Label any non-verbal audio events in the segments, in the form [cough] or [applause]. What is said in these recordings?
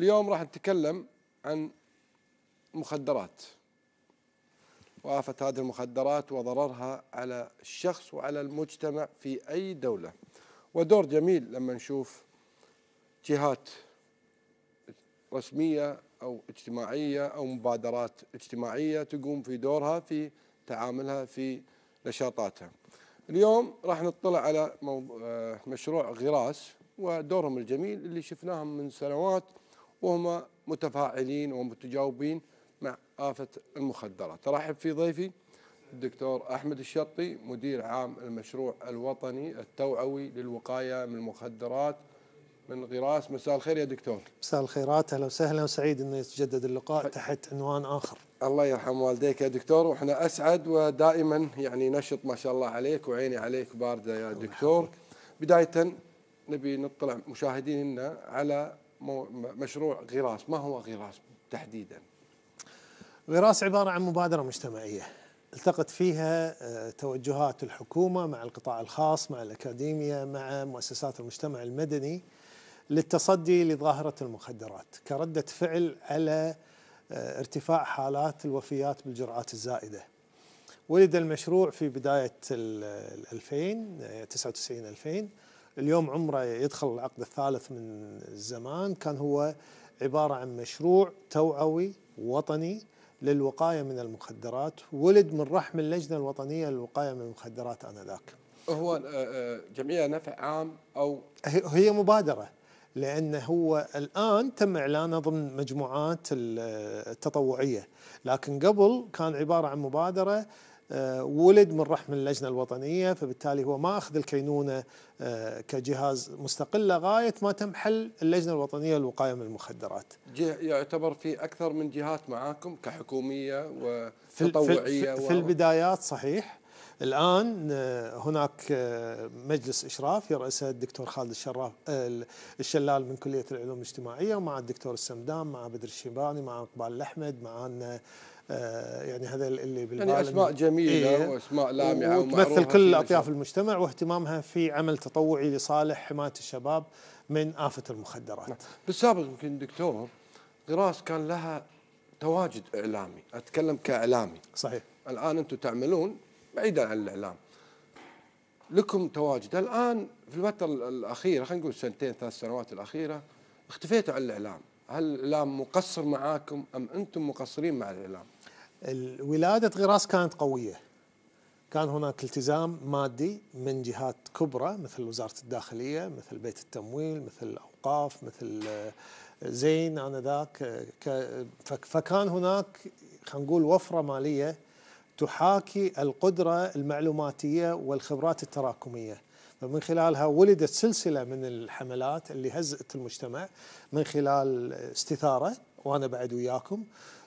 اليوم راح نتكلم عن مخدرات وآفة هذه المخدرات وضررها على الشخص وعلى المجتمع في أي دولة ودور جميل لما نشوف جهات رسمية أو اجتماعية أو مبادرات اجتماعية تقوم في دورها في تعاملها في نشاطاتها اليوم راح نطلع على آه، مشروع غراس ودورهم الجميل اللي شفناهم من سنوات وهم متفاعلين ومتجاوبين مع آفة المخدرات أرحب في ضيفي الدكتور أحمد الشطي مدير عام المشروع الوطني التوعوي للوقاية من المخدرات من غراس مساء الخير يا دكتور مساء الخيرات اهلا وسهلا وسعيد انه يتجدد اللقاء تحت عنوان اخر الله يرحم والديك يا دكتور واحنا اسعد ودائما يعني نشط ما شاء الله عليك وعيني عليك بارده يا دكتور بدايه نبي نطلع مشاهدينا على مشروع غراس ما هو غراس تحديدا غراس عبارة عن مبادرة مجتمعية التقت فيها آه، توجهات الحكومة مع القطاع الخاص مع الأكاديمية مع مؤسسات المجتمع المدني للتصدي لظاهرة المخدرات كردة فعل على آه، ارتفاع حالات الوفيات بالجرعات الزائدة ولد المشروع في بداية 2000 99 2000 اليوم عمره يدخل العقد الثالث من الزمان كان هو عبارة عن مشروع توعوي وطني للوقاية من المخدرات ولد من رحم اللجنة الوطنية للوقاية من المخدرات آنذاك هو آه، آه، جمعية نفع عام أو هي مبادرة لأن هو الآن تم إعلانه ضمن مجموعات آه، التطوعية لكن قبل كان عبارة عن مبادرة ولد من رحم اللجنة الوطنية فبالتالي هو ما أخذ الكينونة آه، كجهاز مستقل لغاية ما تم حل اللجنة الوطنية للوقاية من المخدرات يعتبر في أكثر من جهات معاكم كحكومية وتطوعية في, في, في البدايات صحيح الآن آه، هناك آه، مجلس إشراف يرأسه الدكتور خالد الشراف الشلال من كلية العلوم الاجتماعية مع الدكتور السمدان مع بدر الشيباني مع إقبال الأحمد معنا آه، يعني هذا اللي بالبالغ يعني اسماء جميله إيه واسماء لامعه وتمثل كل اطياف المجتمع واهتمامها في عمل تطوعي لصالح حمايه الشباب من افه المخدرات. نعم. بالسابق يمكن دكتور غراس كان لها تواجد اعلامي، اتكلم كاعلامي. صحيح. الان انتم تعملون بعيدا عن الاعلام. لكم تواجد الان في الفتره الاخيره خلينا نقول سنتين ثلاث سنوات الاخيره اختفيتوا عن الاعلام، هل الاعلام مقصر معاكم ام انتم مقصرين مع الاعلام؟ ولادة غراس كانت قوية كان هناك التزام مادي من جهات كبرى مثل وزارة الداخلية مثل بيت التمويل مثل الأوقاف مثل آه، زين آنذاك آه، فكان هناك خلينا نقول وفرة مالية تحاكي القدرة المعلوماتية والخبرات التراكمية فمن خلالها ولدت سلسلة من الحملات اللي هزت المجتمع من خلال آه، استثارة وأنا بعد وياكم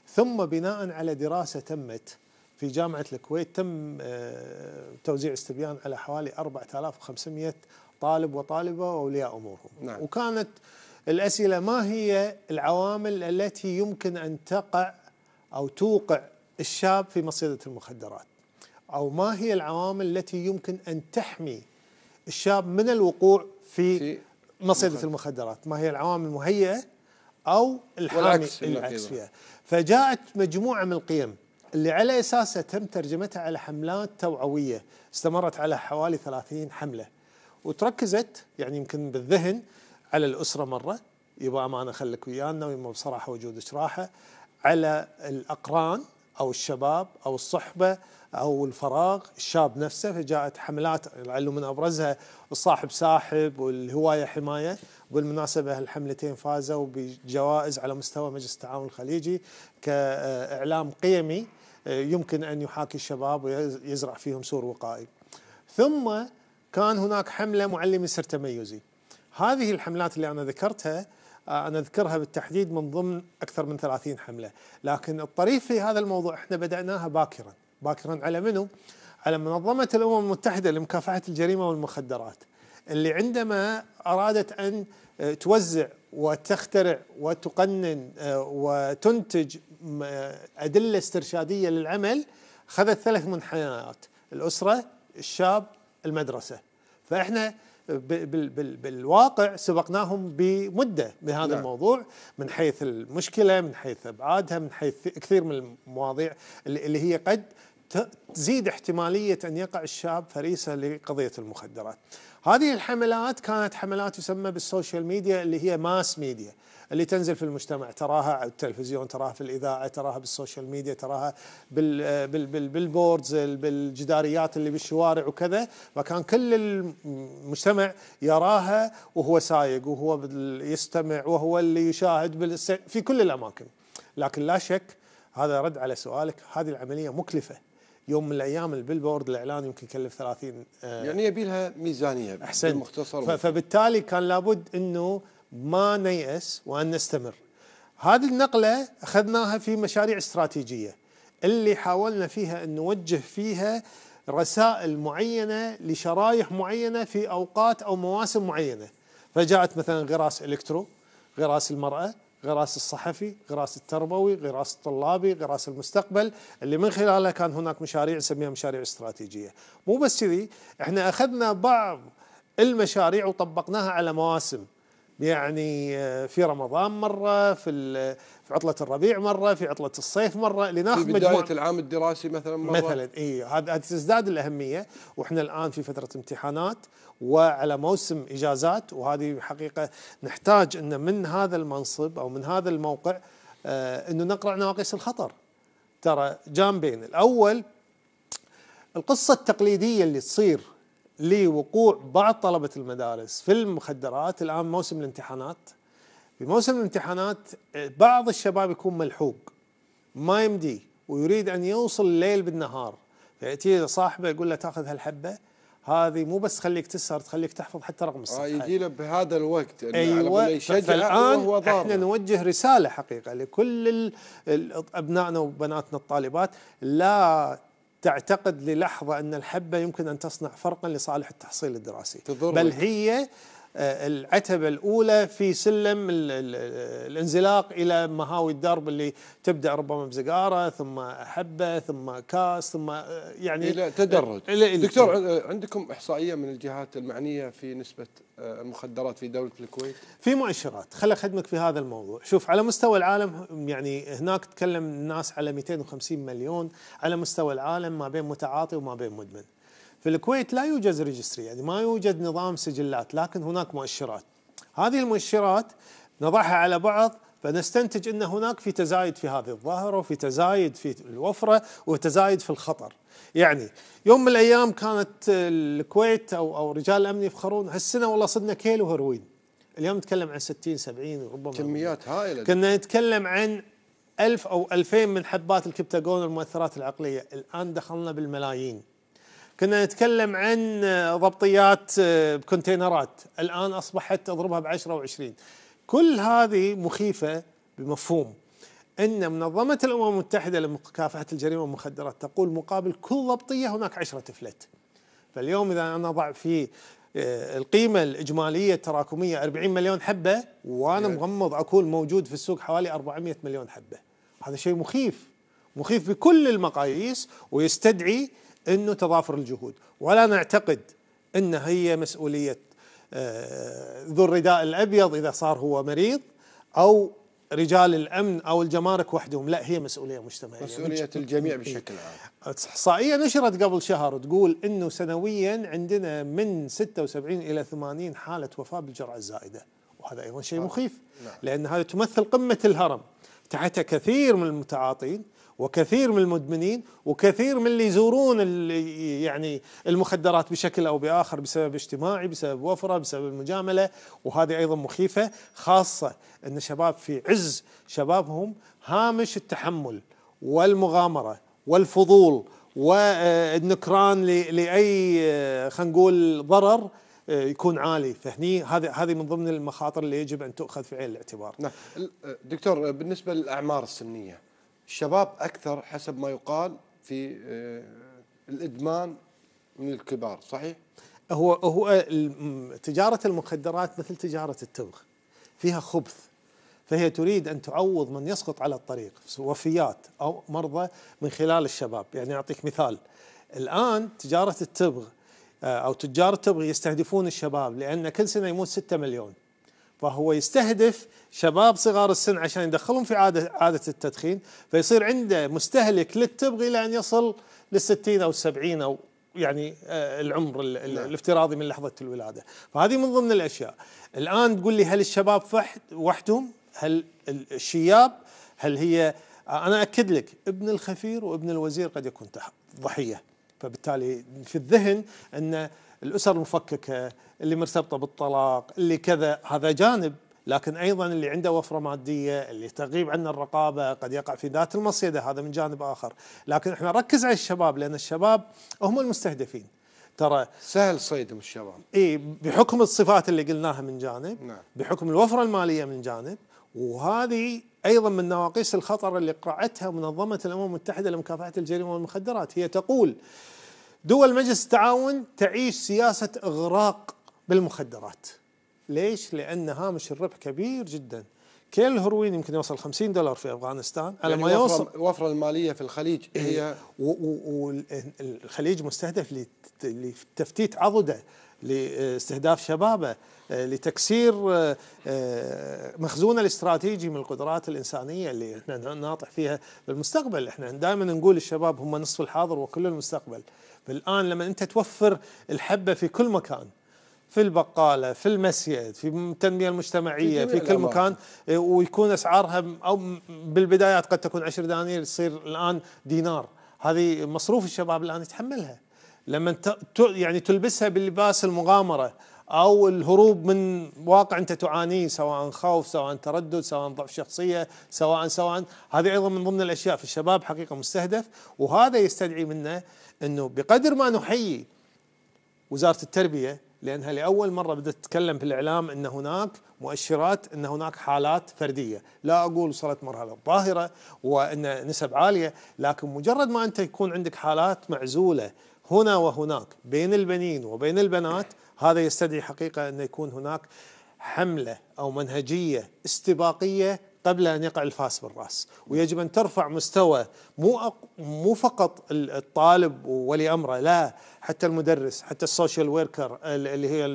ثم بناء على دراسة تمت في جامعة الكويت تم آه، توزيع استبيان على حوالي 4500 طالب وطالبة وأولياء أمورهم نعم. وكانت الأسئلة ما هي العوامل التي يمكن أن تقع أو توقع الشاب في مصيدة المخدرات أو ما هي العوامل التي يمكن أن تحمي الشاب من الوقوع في, في مصيدة المخدرات ما هي العوامل المهيئة أو الحامي العكس فيها فجاءت مجموعة من القيم اللي على أساسها تم ترجمتها على حملات توعوية استمرت على حوالي 30 حملة وتركزت يعني يمكن بالذهن على الأسرة مرة يبقى أمانة خليك ويانا ويما بصراحة وجودك راحة على الأقران أو الشباب أو الصحبة او الفراغ الشاب نفسه فجاءت حملات لعله من ابرزها الصاحب ساحب والهوايه حمايه بالمناسبه الحملتين فازوا بجوائز على مستوى مجلس التعاون الخليجي كاعلام قيمي يمكن ان يحاكي الشباب ويزرع فيهم سور وقائي. ثم كان هناك حمله معلمي سر تميزي. هذه الحملات اللي انا ذكرتها انا اذكرها بالتحديد من ضمن اكثر من 30 حمله، لكن الطريف في هذا الموضوع احنا بداناها باكرا. باكرا على منو؟ على منظمة الأمم المتحدة لمكافحة الجريمة والمخدرات اللي عندما أرادت أن آه، توزع وتخترع وتقنن آه، وتنتج آه، أدلة استرشادية للعمل خذت ثلاث منحنيات الأسرة الشاب المدرسة فإحنا بالواقع سبقناهم بمدة بهذا نعم. الموضوع من حيث المشكلة من حيث أبعادها من حيث كثير من المواضيع اللي هي قد تزيد احتمالية أن يقع الشاب فريسة لقضية المخدرات هذه الحملات كانت حملات تسمى بالسوشيال ميديا اللي هي ماس ميديا اللي تنزل في المجتمع تراها على التلفزيون تراها في الإذاعة تراها بالسوشيال ميديا تراها بالبوردز بالجداريات اللي بالشوارع وكذا فكان كل المجتمع يراها وهو سايق وهو يستمع وهو اللي يشاهد في كل الأماكن لكن لا شك هذا رد على سؤالك هذه العملية مكلفة يوم من الايام البيلبورد الاعلان يمكن يكلف 30 آه، يعني يبي لها ميزانيه احسن مختصر فبالتالي كان لابد انه ما نيأس وان نستمر هذه النقله اخذناها في مشاريع استراتيجيه اللي حاولنا فيها ان نوجه فيها رسائل معينه لشرايح معينه في اوقات او مواسم معينه فجاءت مثلا غراس الكترو غراس المراه غراس الصحفي غراس التربوي غراس الطلابي غراس المستقبل اللي من خلالها كان هناك مشاريع نسميها مشاريع استراتيجية مو بس كذي احنا أخذنا بعض المشاريع وطبقناها على مواسم يعني آه، في رمضان مرة في في عطلة الربيع مرة في عطلة الصيف مرة لناخذ في بداية العام الدراسي مثلا مرة مثلا اي هذا تزداد الأهمية واحنا الآن في فترة امتحانات وعلى موسم إجازات وهذه حقيقة نحتاج أن من هذا المنصب أو من هذا الموقع آه أنه نقرأ نواقيس الخطر ترى جانبين الأول القصة التقليدية اللي تصير لوقوع بعض طلبة المدارس في المخدرات الآن موسم الامتحانات في موسم الامتحانات آه، بعض الشباب يكون ملحوق ما يمدي ويريد أن يوصل الليل بالنهار فيأتي صاحبه يقول له تاخذ هالحبة هذه مو بس تخليك تسهر تخليك تحفظ حتى رقم الصحة آه يجي له بهذا الوقت يعني ايوه فالان احنا نوجه رساله حقيقه لكل ابنائنا وبناتنا الطالبات لا تعتقد للحظة أن الحبة يمكن أن تصنع فرقا لصالح التحصيل الدراسي بل هي آه، العتبة الأولى في سلم الانزلاق إلى مهاوي الدرب اللي تبدأ ربما بزقارة ثم حبة ثم كاس ثم آه، يعني إلى تدرج إلى إلى دكتور عندكم إحصائية من الجهات المعنية في نسبة آه، المخدرات في دولة الكويت في مؤشرات خل أخدمك في هذا الموضوع شوف على مستوى العالم يعني هناك تكلم الناس على 250 مليون على مستوى العالم ما بين متعاطي وما بين مدمن في الكويت لا يوجد ريجستري يعني ما يوجد نظام سجلات لكن هناك مؤشرات هذه المؤشرات نضعها على بعض فنستنتج ان هناك في تزايد في هذه الظاهره وفي تزايد في الوفره وتزايد في الخطر. يعني يوم من الايام كانت الكويت او او رجال الامن يفخرون هالسنه والله صدنا كيل وهروين. اليوم نتكلم عن 60 70 ربما كميات هائله كنا نتكلم عن 1000 ألف او 2000 من حبات الكبتاجون والمؤثرات العقليه، الان دخلنا بالملايين. كنا نتكلم عن ضبطيات بكونتينرات آه، الآن أصبحت أضربها بعشرة وعشرين كل هذه مخيفة بمفهوم أن منظمة الأمم المتحدة لمكافحة الجريمة والمخدرات تقول مقابل كل ضبطية هناك عشرة فلت فاليوم إذا أنا أضع في آه، القيمة الإجمالية التراكمية 40 مليون حبة وأنا مغمض أكون موجود في السوق حوالي 400 مليون حبة هذا شيء مخيف مخيف بكل المقاييس ويستدعي انه تضافر الجهود ولا نعتقد ان هي مسؤوليه آه، ذو الرداء الابيض اذا صار هو مريض او رجال الامن او الجمارك وحدهم لا هي مسؤوليه مجتمعيه مسؤوليه الجميع بشكل عام احصائيه نشرت قبل شهر تقول انه سنويا عندنا من 76 الى 80 حاله وفاه بالجرعه الزائده وهذا ايضا شيء مخيف نعم. لان هذا تمثل قمه الهرم تحتها كثير من المتعاطين وكثير من المدمنين وكثير من اللي يزورون اللي يعني المخدرات بشكل او باخر بسبب اجتماعي بسبب وفره بسبب المجامله وهذه ايضا مخيفه خاصه ان شباب في عز شبابهم هامش التحمل والمغامره والفضول والنكران لاي خلينا نقول ضرر يكون عالي فهني هذه هذه من ضمن المخاطر اللي يجب ان تؤخذ في عين الاعتبار. نعم دكتور بالنسبه للاعمار السنيه الشباب اكثر حسب ما يقال في آه، الادمان من الكبار صحيح هو هو تجاره المخدرات مثل تجاره التبغ فيها خبث فهي تريد ان تعوض من يسقط على الطريق وفيات او مرضى من خلال الشباب يعني اعطيك مثال الان تجاره التبغ آه، او تجار التبغ يستهدفون الشباب لان كل سنه يموت 6 مليون فهو يستهدف شباب صغار السن عشان يدخلهم في عادة, عادة التدخين فيصير عنده مستهلك للتبغ إلى أن يصل للستين أو السبعين أو يعني آه، العمر نعم. الافتراضي من لحظة الولادة فهذه من ضمن الأشياء الآن تقول لي هل الشباب وحدهم هل الشياب هل هي آه، أنا أكد لك ابن الخفير وابن الوزير قد يكون ضحية فبالتالي في الذهن أن الاسر المفككه اللي مرتبطه بالطلاق اللي كذا هذا جانب لكن ايضا اللي عنده وفره ماديه اللي تغيب عنه الرقابه قد يقع في ذات المصيده هذا من جانب اخر لكن احنا نركز على الشباب لان الشباب هم المستهدفين ترى سهل صيدهم الشباب اي بحكم الصفات اللي قلناها من جانب نعم. بحكم الوفره الماليه من جانب وهذه ايضا من نواقيس الخطر اللي قرعتها منظمه الامم المتحده لمكافحه الجريمه والمخدرات هي تقول دول مجلس التعاون تعيش سياسة إغراق بالمخدرات ليش؟ لأن هامش الربح كبير جدا كيل الهروين يمكن يوصل 50 دولار في افغانستان على يعني ما يوصل وفرة الماليه في الخليج إيه، هي والخليج مستهدف لتفتيت عضده لاستهداف شبابه آه، لتكسير آه، آه، مخزونه الاستراتيجي من القدرات الانسانيه اللي احنا ناطح فيها بالمستقبل، احنا دائما نقول الشباب هم نصف الحاضر وكل المستقبل. فالان لما انت توفر الحبه في كل مكان في البقاله، في المسجد، في التنميه المجتمعيه، في, في كل مكان ويكون اسعارها او بالبدايات قد تكون 10 دنانير تصير الان دينار، هذه مصروف الشباب الان يتحملها. لما يعني تلبسها بلباس المغامره او الهروب من واقع انت تعانيه سواء خوف سواء تردد سواء ضعف شخصيه سواء سواء هذه ايضا من ضمن الاشياء في الشباب حقيقه مستهدف وهذا يستدعي منا انه بقدر ما نحيي وزاره التربيه لانها لاول مره بدات تتكلم في الاعلام ان هناك مؤشرات ان هناك حالات فرديه، لا اقول وصلت مرحله ظاهره وان نسب عاليه، لكن مجرد ما انت يكون عندك حالات معزوله هنا وهناك بين البنين وبين البنات هذا يستدعي حقيقة أن يكون هناك حملة أو منهجية استباقية قبل أن يقع الفاس بالرأس ويجب أن ترفع مستوى مو, أق... مو فقط الطالب وولي أمره لا حتى المدرس حتى السوشيال وركر اللي هي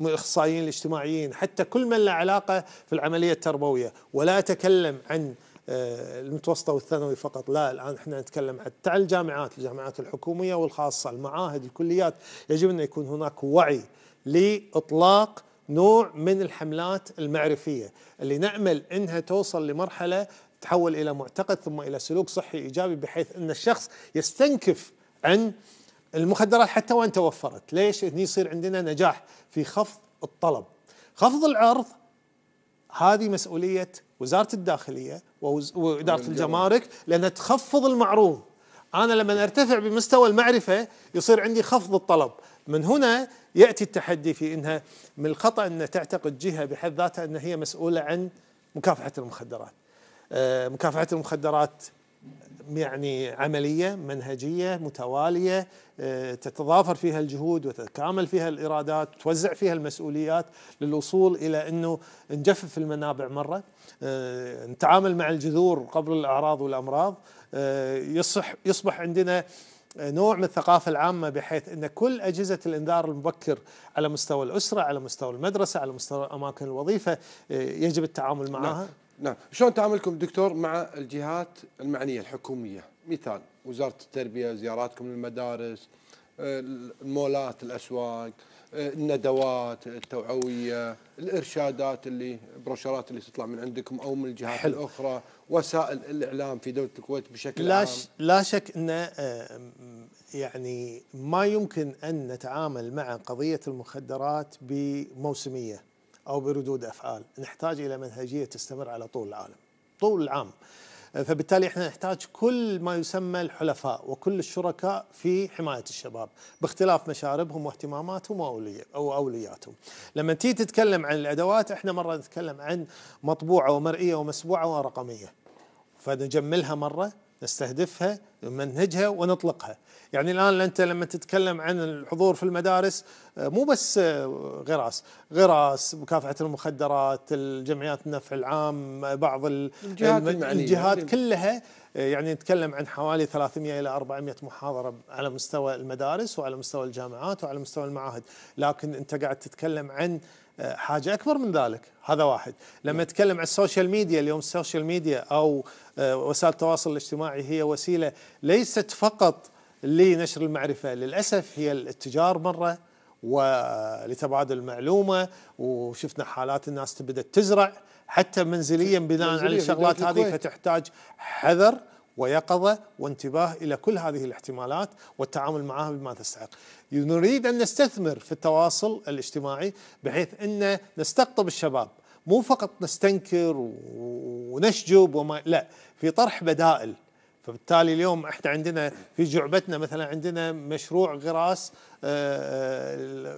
الأخصائيين الاجتماعيين حتى كل من له علاقة في العملية التربوية ولا أتكلم عن آه، المتوسطه والثانوي فقط لا الان احنا نتكلم حتى على الجامعات الجامعات الحكوميه والخاصه المعاهد الكليات يجب ان يكون هناك وعي لاطلاق نوع من الحملات المعرفيه اللي نامل انها توصل لمرحله تحول الى معتقد ثم الى سلوك صحي ايجابي بحيث ان الشخص يستنكف عن المخدرات حتى وان توفرت، ليش؟ هني يصير عندنا نجاح في خفض الطلب. خفض العرض هذه مسؤولية وزارة الداخلية وإدارة الجمارك لأنها تخفض المعروض أنا لما أرتفع بمستوى المعرفة يصير عندي خفض الطلب من هنا يأتي التحدي في أنها من الخطأ أن تعتقد جهة بحد ذاتها أن هي مسؤولة عن مكافحة المخدرات آه، مكافحة المخدرات يعني عملية منهجية متوالية آه، تتضافر فيها الجهود وتتكامل فيها الإرادات توزع فيها المسؤوليات للوصول إلى أنه نجفف المنابع مرة آه، نتعامل مع الجذور قبل الأعراض والأمراض آه، يصح يصبح عندنا نوع من الثقافة العامة بحيث أن كل أجهزة الإنذار المبكر على مستوى الأسرة على مستوى المدرسة على مستوى أماكن الوظيفة يجب التعامل نعم. معها نعم شلون تعاملكم دكتور مع الجهات المعنية الحكومية مثال وزارة التربية زياراتكم للمدارس آه، المولات الأسواق آه، الندوات التوعوية الإرشادات اللي بروشورات اللي تطلع من عندكم أو من الجهات حلو. الأخرى وسائل الإعلام في دولة الكويت بشكل لا عام لا شك أن آه، يعني ما يمكن أن نتعامل مع قضية المخدرات بموسمية أو بردود أفعال نحتاج إلى منهجية تستمر على طول العالم طول العام فبالتالي احنا نحتاج كل ما يسمى الحلفاء وكل الشركاء في حمايه الشباب باختلاف مشاربهم واهتماماتهم او اولياتهم. لما تيجي تتكلم عن الادوات احنا مره نتكلم عن مطبوعه ومرئيه ومسبوعه ورقميه. فنجملها مره نستهدفها نمنهجها ونطلقها يعني الآن أنت لما تتكلم عن الحضور في المدارس آه، مو بس آه، غراس غراس مكافحة المخدرات الجمعيات النفع العام بعض الجهات, الجهات أيوة. كلها آه، يعني نتكلم عن حوالي 300 إلى 400 محاضرة على مستوى المدارس وعلى مستوى الجامعات وعلى مستوى المعاهد لكن أنت قاعد تتكلم عن آه، حاجة أكبر من ذلك هذا واحد لما نعم. نتكلم عن السوشيال ميديا اليوم السوشيال ميديا أو آه، وسائل التواصل الاجتماعي هي وسيلة ليست فقط لنشر المعرفة للأسف هي الاتجار مرة ولتبادل المعلومة وشفنا حالات الناس تبدأ تزرع حتى منزليا بناء على الشغلات هذه فتحتاج حذر ويقظة وانتباه إلى كل هذه الاحتمالات والتعامل معها بما تستحق نريد أن نستثمر في التواصل الاجتماعي بحيث أن نستقطب الشباب مو فقط نستنكر ونشجب وما لا في طرح بدائل فبالتالي اليوم احنا عندنا في جعبتنا مثلا عندنا مشروع غراس آه،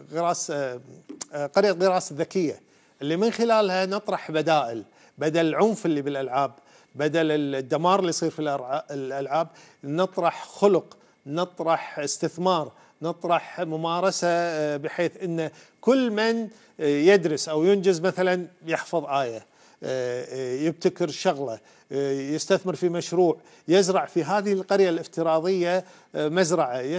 آه، غراس آه، قريه غراس الذكيه اللي من خلالها نطرح بدائل بدل العنف اللي بالالعاب بدل الدمار اللي يصير في الالعاب نطرح خلق نطرح استثمار نطرح ممارسه آه، بحيث ان كل من آه، يدرس او ينجز مثلا يحفظ ايه يبتكر شغله يستثمر في مشروع يزرع في هذه القريه الافتراضيه آه، مزرعه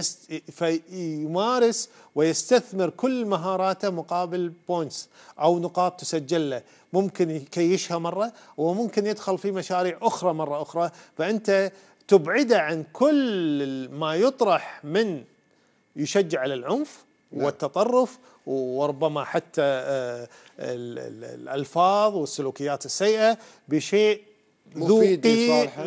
فيمارس ويستثمر كل مهاراته مقابل بوينتس او نقاط تسجل له ممكن يكيشها مره وممكن يدخل في مشاريع اخرى مره اخرى فانت تبعده عن كل ما يطرح من يشجع على العنف نعم. والتطرف وربما حتى آه، آه، الألفاظ والسلوكيات السيئة بشيء ذو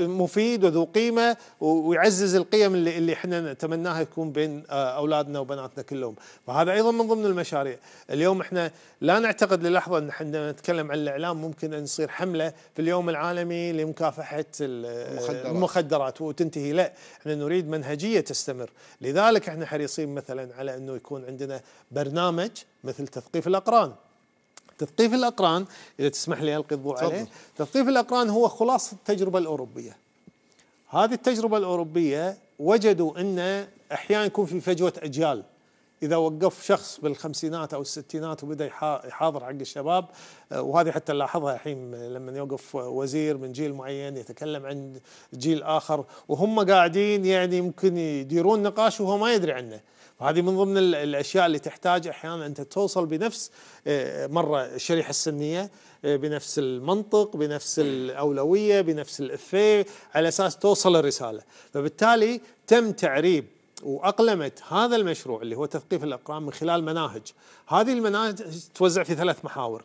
مفيد وذو قيمه ويعزز القيم اللي اللي احنا نتمناها يكون بين آه، اولادنا وبناتنا كلهم، فهذا ايضا من ضمن المشاريع، اليوم احنا لا نعتقد للحظه ان احنا نتكلم عن الاعلام ممكن ان نصير حمله في اليوم العالمي لمكافحه المخدرات, المخدرات وتنتهي، لا، احنا نريد منهجيه تستمر، لذلك احنا حريصين مثلا على انه يكون عندنا برنامج مثل تثقيف الاقران. تثقيف الأقران إذا تسمح لي ألقي الضوء عليه تثقيف الأقران هو خلاصة التجربة الأوروبية هذه التجربة الأوروبية وجدوا أن أحيانا يكون في فجوة أجيال إذا وقف شخص بالخمسينات أو الستينات وبدأ يحاضر حق الشباب آه، وهذه حتى نلاحظها الحين لما يوقف وزير من جيل معين يتكلم عن جيل آخر وهم قاعدين يعني ممكن يديرون نقاش وهو ما يدري عنه وهذه من ضمن الاشياء اللي تحتاج احيانا انت توصل بنفس آه، مره الشريحه السنيه آه، بنفس المنطق بنفس الاولويه بنفس الافيه على اساس توصل الرساله فبالتالي تم تعريب واقلمت هذا المشروع اللي هو تثقيف الاقران من خلال مناهج هذه المناهج توزع في ثلاث محاور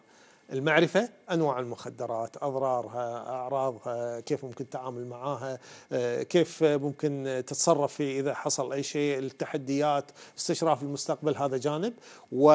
المعرفة أنواع المخدرات أضرارها أعراضها كيف ممكن التعامل معها آه، كيف ممكن تتصرف في إذا حصل أي شيء التحديات استشراف المستقبل هذا جانب و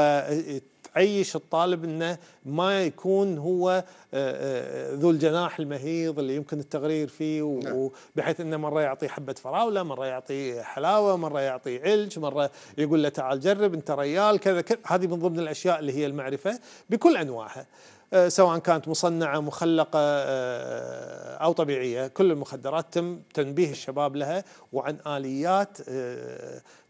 تعيش الطالب انه ما يكون هو آه، آه، ذو الجناح المهيض اللي يمكن التغرير فيه وبحيث نعم. انه مره يعطيه حبه فراوله، مره يعطيه حلاوه، مره يعطيه علج، مره يقول له تعال جرب انت ريال كذا هذه من ضمن الاشياء اللي هي المعرفه بكل انواعها. آه، سواء كانت مصنعة مخلقة أو طبيعية كل المخدرات تم تنبيه الشباب لها وعن آليات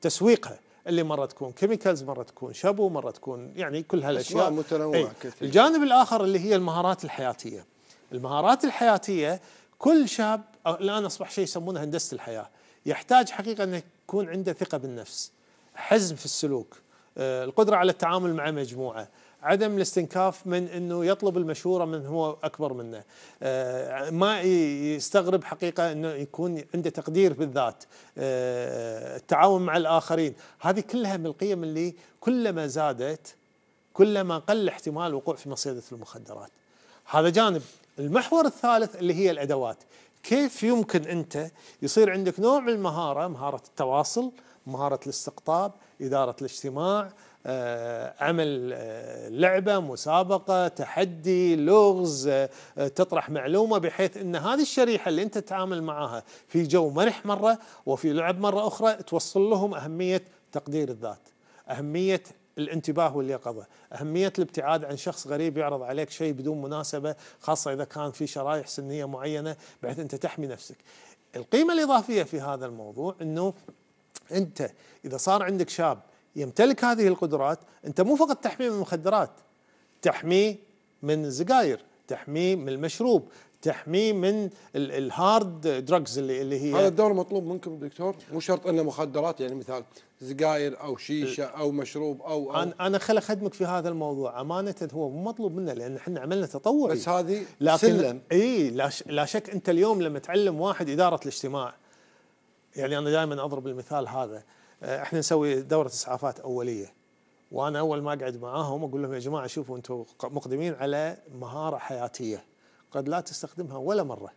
تسويقها اللي مره تكون كيميكالز مره تكون شابو مره تكون يعني كل هالاشياء متنوعه إيه. كثير الجانب الاخر اللي هي المهارات الحياتيه المهارات الحياتيه كل شاب الان اصبح شيء يسمونه هندسه الحياه يحتاج حقيقه انه يكون عنده ثقه بالنفس حزم في السلوك آه، القدره على التعامل مع مجموعه عدم الاستنكاف من انه يطلب المشوره من هو اكبر منه آه، ما يستغرب حقيقه انه يكون عنده تقدير بالذات آه، التعاون مع الاخرين هذه كلها من القيم اللي كلما زادت كلما قل احتمال الوقوع في مصيده المخدرات هذا جانب المحور الثالث اللي هي الادوات كيف يمكن انت يصير عندك نوع من المهاره مهاره التواصل مهاره الاستقطاب اداره الاجتماع آه، عمل آه، لعبه مسابقه تحدي لغز آه، تطرح معلومه بحيث ان هذه الشريحه اللي انت تتعامل معاها في جو مرح مره وفي لعب مره اخرى توصل لهم اهميه تقدير الذات اهميه الانتباه واليقظه، اهميه الابتعاد عن شخص غريب يعرض عليك شيء بدون مناسبه خاصه اذا كان في شرايح سنيه معينه بحيث انت تحمي نفسك. القيمه الاضافيه في هذا الموضوع انه انت اذا صار عندك شاب يمتلك هذه القدرات انت مو فقط تحميه من المخدرات تحميه من السجاير تحميه من المشروب تحميه من الهارد دراجز اللي اللي هي هذا الدور مطلوب منكم دكتور مو شرط انه مخدرات يعني مثال سجاير او شيشه إيه. او مشروب او, أو انا انا خل اخدمك في هذا الموضوع امانه هو مو مطلوب منا لان احنا عملنا تطور بس هذه لكن سلم اي لا, لا شك انت اليوم لما تعلم واحد اداره الاجتماع يعني انا دائما اضرب المثال هذا آه، احنا نسوي دوره اسعافات اوليه وانا اول ما اقعد معاهم اقول لهم يا جماعه شوفوا انتم مقدمين على مهاره حياتيه قد لا تستخدمها ولا مره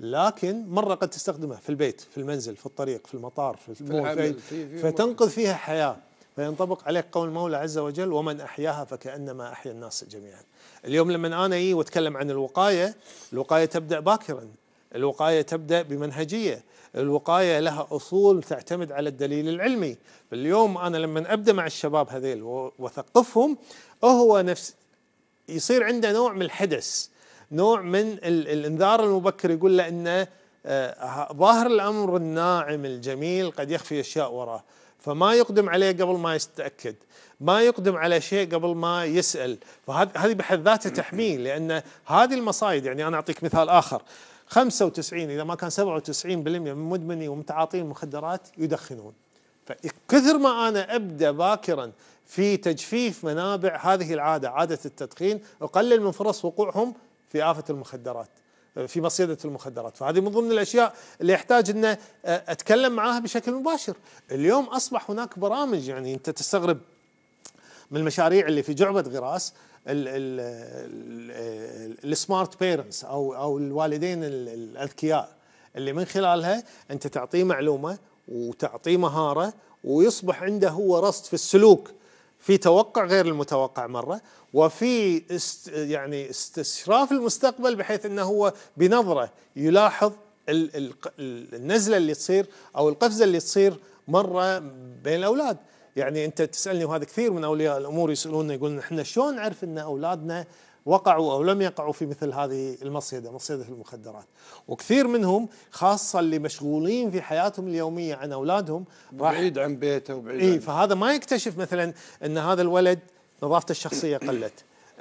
لكن مره قد تستخدمها في البيت في المنزل في الطريق في المطار في, في, في, في فتنقذ فيها حياه فينطبق عليك قول المولى عز وجل ومن احياها فكانما احيا الناس جميعا. اليوم لما انا اي واتكلم عن الوقايه، الوقايه تبدا باكرا، الوقايه تبدا بمنهجيه، الوقاية لها أصول تعتمد على الدليل العلمي فاليوم أنا لما أبدأ مع الشباب هذيل وأثقفهم هو نفس يصير عنده نوع من الحدث نوع من الانذار المبكر يقول له أنه آه، ظاهر الأمر الناعم الجميل قد يخفي أشياء وراه فما يقدم عليه قبل ما يتأكد ما يقدم على شيء قبل ما يسأل فهذه بحد ذاتها تحميل لأن هذه المصايد يعني أنا أعطيك مثال آخر 95 إذا ما كان 97% من مدمني ومتعاطين المخدرات يدخنون فكثر ما أنا أبدأ باكرا في تجفيف منابع هذه العادة عادة التدخين أقلل من فرص وقوعهم في آفة المخدرات في مصيدة المخدرات فهذه من ضمن الأشياء اللي يحتاج أن آه، أتكلم معاها بشكل مباشر اليوم أصبح هناك برامج يعني أنت تستغرب من المشاريع اللي في جعبة غراس السمارت بيرنتس او او الوالدين الاذكياء اللي من خلالها انت تعطيه معلومه وتعطيه مهاره ويصبح عنده هو رصد في السلوك في توقع غير المتوقع مره وفي است يعني استشراف المستقبل بحيث انه هو بنظره يلاحظ النزله اللي تصير او القفزه اللي تصير مره بين الاولاد يعني انت تسالني وهذا كثير من اولياء الامور يسالوننا يقولون احنا شلون نعرف ان اولادنا وقعوا او لم يقعوا في مثل هذه المصيده، مصيده المخدرات، وكثير منهم خاصه اللي مشغولين في حياتهم اليوميه عن اولادهم بعيد عن بيته وبعيد اي فهذا ما يكتشف مثلا ان هذا الولد نظافته الشخصيه قلت،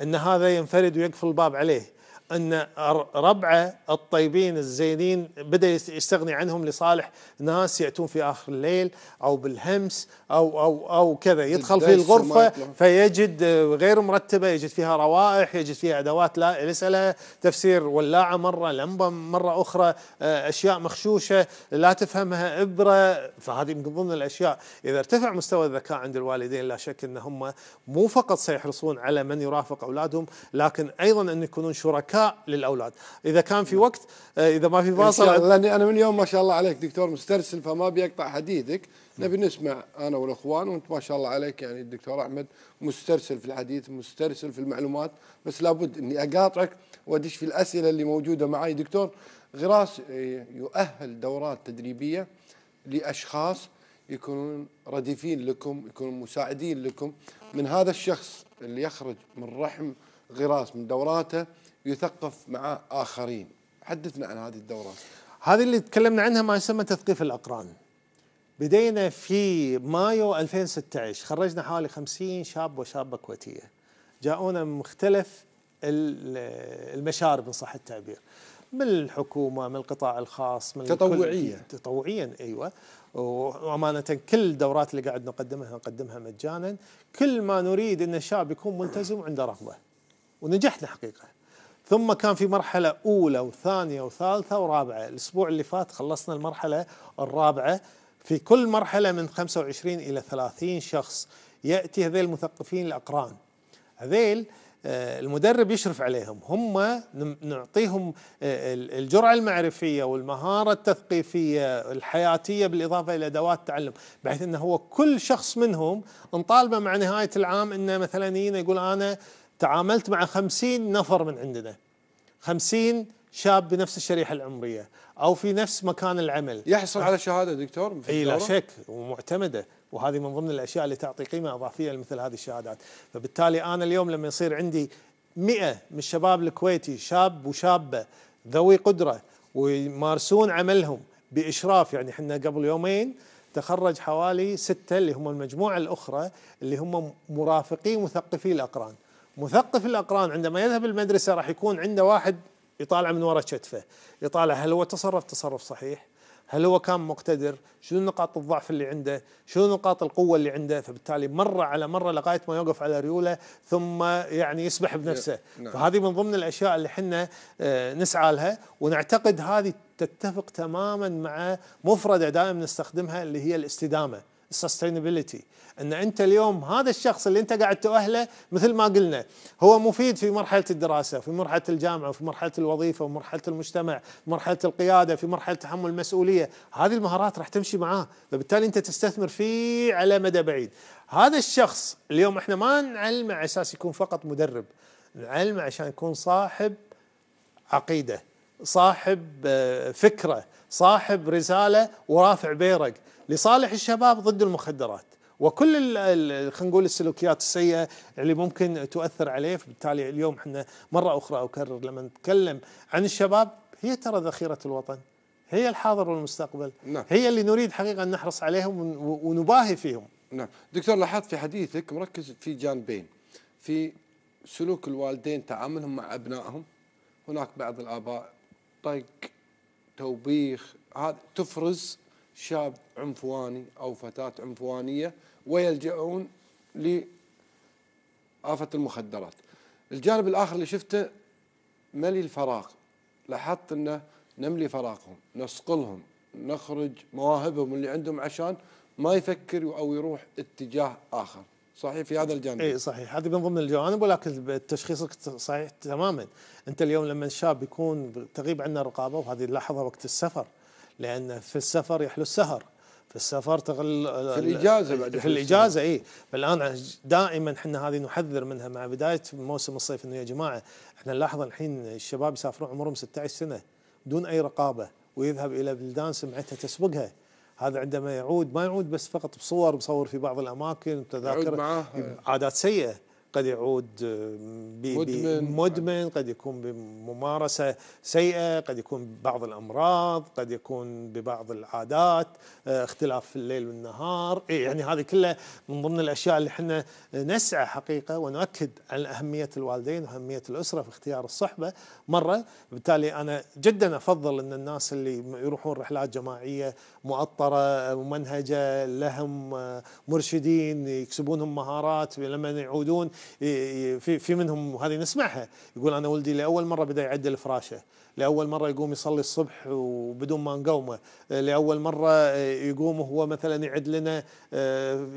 ان هذا ينفرد ويقفل الباب عليه، ان ربعه الطيبين الزينين بدا يستغني عنهم لصالح ناس ياتون في اخر الليل او بالهمس او او او كذا يدخل في الغرفه فيجد غير مرتبه يجد فيها روائح يجد فيها ادوات لا ليس لها تفسير ولاعه مره لمبه مره اخرى آه، اشياء مخشوشه لا تفهمها ابره فهذه من ضمن الاشياء اذا ارتفع مستوى الذكاء عند الوالدين لا شك ان هم مو فقط سيحرصون على من يرافق اولادهم لكن ايضا ان يكونون شركاء الذكاء للاولاد اذا كان في وقت آه، اذا ما في فاصل لاني انا من اليوم ما شاء الله عليك دكتور مسترسل فما بيقطع حديثك نبي نسمع انا والاخوان وانت ما شاء الله عليك يعني الدكتور احمد مسترسل في الحديث مسترسل في المعلومات بس لابد اني اقاطعك وادش في الاسئله اللي موجوده معي دكتور غراس آه، يؤهل دورات تدريبيه لاشخاص يكونون رديفين لكم يكونون مساعدين لكم من هذا الشخص اللي يخرج من رحم غراس من دوراته يثقف مع آخرين حدثنا عن هذه الدورات هذه اللي تكلمنا عنها ما يسمى تثقيف الأقران بدينا في مايو 2016 خرجنا حوالي 50 شاب وشابة كويتية جاؤونا من مختلف المشارب إن صح التعبير من الحكومة من القطاع الخاص من تطوعيا تطوعيا أيوة وأمانة كل الدورات اللي قاعد نقدمها نقدمها مجانا كل ما نريد أن الشاب يكون ملتزم وعنده رغبة ونجحنا حقيقة ثم كان في مرحلة أولى وثانية وثالثة ورابعة الأسبوع اللي فات خلصنا المرحلة الرابعة في كل مرحلة من 25 إلى 30 شخص يأتي هذيل المثقفين الأقران هذيل آه، المدرب يشرف عليهم هم نعطيهم آه، الجرعة المعرفية والمهارة التثقيفية الحياتية بالإضافة إلى أدوات التعلم بحيث أنه هو كل شخص منهم نطالبه مع نهاية العام أنه مثلا يقول أنا تعاملت مع خمسين نفر من عندنا خمسين شاب بنفس الشريحة العمرية أو في نفس مكان العمل يحصل على شهادة دكتور أي لا شك ومعتمدة وهذه من ضمن الأشياء اللي تعطي قيمة إضافية لمثل هذه الشهادات فبالتالي أنا اليوم لما يصير عندي مئة من الشباب الكويتي شاب وشابة ذوي قدرة ويمارسون عملهم بإشراف يعني احنا قبل يومين تخرج حوالي ستة اللي هم المجموعة الأخرى اللي هم مرافقين مثقفي الأقران مثقف الاقران عندما يذهب المدرسه راح يكون عنده واحد يطالع من وراء كتفه يطالع هل هو تصرف تصرف صحيح هل هو كان مقتدر شنو نقاط الضعف اللي عنده شنو نقاط القوة اللي عنده فبالتالي مرة على مرة لغاية ما يوقف على ريوله ثم يعني يسبح بنفسه نعم. فهذه من ضمن الأشياء اللي احنا آه، نسعى لها ونعتقد هذه تتفق تماما مع مفردة دائما نستخدمها اللي هي الاستدامة sustainability ان انت اليوم هذا الشخص اللي انت قاعد تؤهله مثل ما قلنا هو مفيد في مرحله الدراسه في مرحله الجامعه في مرحله الوظيفه ومرحله المجتمع مرحله القياده في مرحله تحمل المسؤوليه هذه المهارات راح تمشي معاه فبالتالي انت تستثمر فيه على مدى بعيد هذا الشخص اليوم احنا ما نعلمه على اساس يكون فقط مدرب نعلمه عشان يكون صاحب عقيده صاحب آه، فكره صاحب رساله ورافع بيرق لصالح الشباب ضد المخدرات وكل خلينا نقول السلوكيات السيئه اللي ممكن تؤثر عليه فبالتالي اليوم احنا مره اخرى اكرر لما نتكلم عن الشباب هي ترى ذخيره الوطن هي الحاضر والمستقبل نعم. هي اللي نريد حقيقه ان نحرص عليهم ونباهي فيهم نعم دكتور لاحظت في حديثك مركز في جانبين في سلوك الوالدين تعاملهم مع ابنائهم هناك بعض الاباء طق توبيخ هذا تفرز شاب عنفواني أو فتاة عنفوانية ويلجؤون لآفة المخدرات الجانب الآخر اللي شفته ملي الفراغ لاحظت أنه نملي فراغهم نسقلهم نخرج مواهبهم اللي عندهم عشان ما يفكر أو يروح اتجاه آخر صحيح في هذا الجانب اي صحيح هذه من ضمن الجوانب ولكن تشخيصك صحيح تماما انت اليوم لما الشاب يكون تغيب عنه رقابه وهذه نلاحظها وقت السفر لأن في السفر يحلو السهر في السفر تغل في الاجازه بعد في الاجازه اي فالان دائما احنا هذه نحذر منها مع بدايه موسم الصيف انه يا جماعه احنا نلاحظ الحين الشباب يسافرون عمرهم 16 سنه دون اي رقابه ويذهب الى بلدان سمعتها تسبقها هذا عندما يعود ما يعود بس فقط بصور بصور في بعض الاماكن تذاكر عادات سيئه قد يعود آه، مدمن, مدمن قد يكون بممارسة سيئة قد يكون بعض الأمراض قد يكون ببعض العادات آه، اختلاف في الليل والنهار إيه، يعني هذه كلها من ضمن الأشياء اللي احنا نسعى حقيقة ونؤكد على أهمية الوالدين وأهمية الأسرة في اختيار الصحبة مرة بالتالي أنا جدا أفضل أن الناس اللي يروحون رحلات جماعية مؤطرة ممنهجة آه، لهم مرشدين يكسبونهم مهارات لما يعودون في في منهم هذه نسمعها يقول انا ولدي لاول مره بدا يعدل فراشه لاول مره يقوم يصلي الصبح وبدون ما نقومه لاول مره يقوم هو مثلا يعد لنا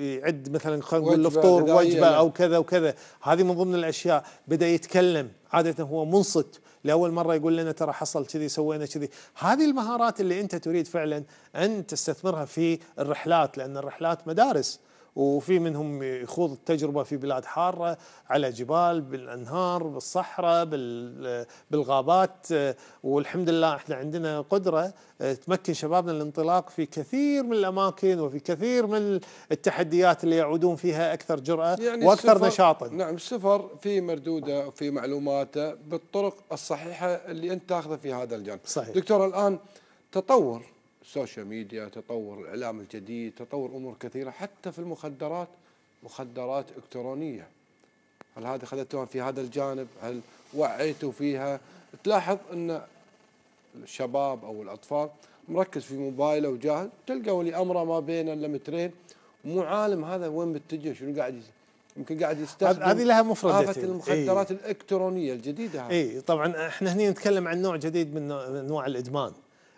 يعد مثلا خلينا نقول الفطور وجبه او كذا وكذا هذه من ضمن الاشياء بدا يتكلم عاده هو منصت لاول مره يقول لنا ترى حصل كذي سوينا كذي هذه المهارات اللي انت تريد فعلا ان تستثمرها في الرحلات لان الرحلات مدارس وفي منهم يخوض التجربه في بلاد حاره على جبال بالانهار بالصحراء بالغابات والحمد لله احنا عندنا قدره آه، تمكن شبابنا الانطلاق في كثير من الاماكن وفي كثير من التحديات اللي يعودون فيها اكثر جراه يعني واكثر نشاطا. نعم السفر في مردوده وفي معلوماته بالطرق الصحيحه اللي انت تاخذه في هذا الجانب. صحيح. دكتور الان تطور السوشيال ميديا تطور الإعلام الجديد تطور أمور كثيرة حتى في المخدرات مخدرات إلكترونية هل هذه خذتوها في هذا الجانب هل وعيتوا فيها تلاحظ أن الشباب أو الأطفال مركز في موبايله وجاهل تلقى ولي أمره ما بين مترين مو عالم هذا وين متجه شنو قاعد يمكن قاعد يستخدم هذه لها مفردات المخدرات ايه الالكترونيه الجديده هذه اي طبعا احنا هنا نتكلم عن نوع جديد من انواع الادمان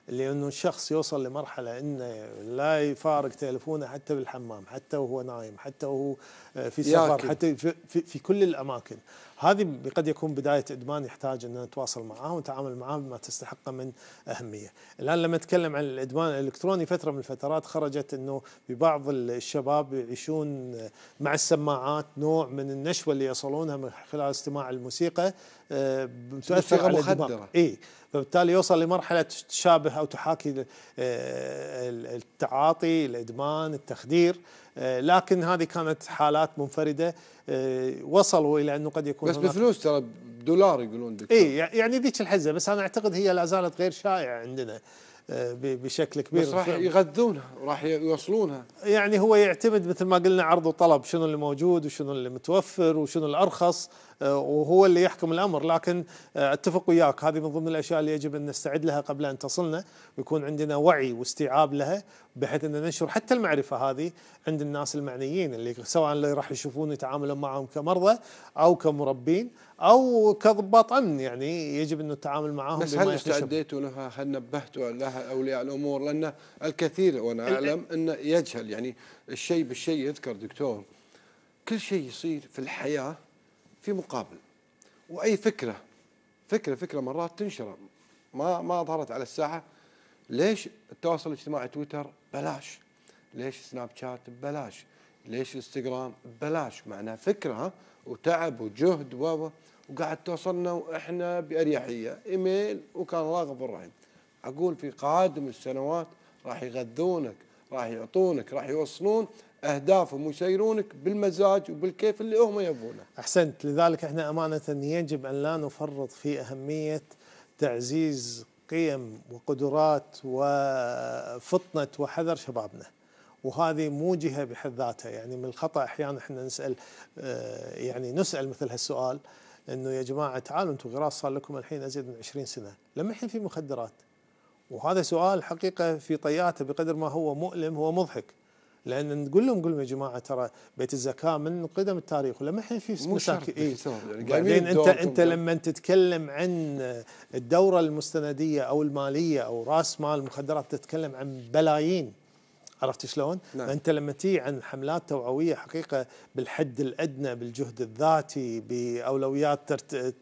لانه الشخص يوصل لمرحله انه لا يفارق تلفونه حتى بالحمام حتى وهو نايم حتى وهو آه، في سفر حتى في, في كل الاماكن هذه قد يكون بدايه ادمان يحتاج ان نتواصل معه ونتعامل معه بما تستحقه من اهميه. الان لما نتكلم عن الادمان الالكتروني فتره من الفترات خرجت انه ببعض الشباب يعيشون مع السماعات نوع من النشوه اللي يصلونها من خلال استماع الموسيقى آه، تؤثر على الدماغ. اي فبالتالي يوصل لمرحله تشابه او تحاكي آه، التعاطي، الادمان، التخدير آه، لكن هذه كانت حالات منفرده آه، وصلوا الى انه قد يكون بس بفلوس ترى دولار يقولون دكتور اي يعني ذيك الحزه بس انا اعتقد هي لا زالت غير شائعه عندنا بشكل كبير بس راح يغذونها راح يوصلونها يعني هو يعتمد مثل ما قلنا عرض وطلب شنو اللي موجود وشنو اللي متوفر وشنو الارخص آه، وهو اللي يحكم الامر لكن آه، اتفق وياك هذه من ضمن الاشياء اللي يجب ان نستعد لها قبل ان تصلنا ويكون عندنا وعي واستيعاب لها بحيث ان ننشر حتى المعرفه هذه عند الناس المعنيين اللي سواء اللي راح يشوفون يتعاملون معهم كمرضى او كمربين او كضباط امن يعني يجب انه التعامل معهم بس هل استعديتوا لها هل نبهتوا لها اولياء الامور لان الكثير وانا اعلم انه يجهل يعني الشيء بالشيء يذكر دكتور كل شيء يصير في الحياه في مقابل واي فكره فكره فكره مرات تنشر ما ما ظهرت على الساحه ليش التواصل الاجتماعي تويتر بلاش ليش سناب شات ببلاش ليش انستغرام ببلاش معناها فكره وتعب وجهد و وقاعد توصلنا واحنا باريحيه ايميل وكان الله غفور رحيم اقول في قادم السنوات راح يغذونك راح يعطونك راح يوصلون اهدافهم ويسيرونك بالمزاج وبالكيف اللي هم يبونه. احسنت لذلك احنا امانه يجب ان لا نفرط في اهميه تعزيز قيم وقدرات وفطنه وحذر شبابنا. وهذه موجهه بحد ذاتها يعني من الخطا احيانا احنا نسال آه، يعني نسال مثل هالسؤال انه يا جماعه تعالوا انتم غراس صار لكم الحين ازيد من 20 سنه، لما الحين في مخدرات وهذا سؤال حقيقه في طياته بقدر ما هو مؤلم هو مضحك لان نقول لهم قول لهم يا جماعه ترى بيت الزكاه من قدم التاريخ ولما الحين في مساكين إيه؟ يعني انت انت لما تتكلم عن الدوره المستنديه او الماليه او راس مال المخدرات تتكلم عن بلايين عرفت شلون؟ نعم. انت لما تي عن حملات توعويه حقيقه بالحد الادنى بالجهد الذاتي باولويات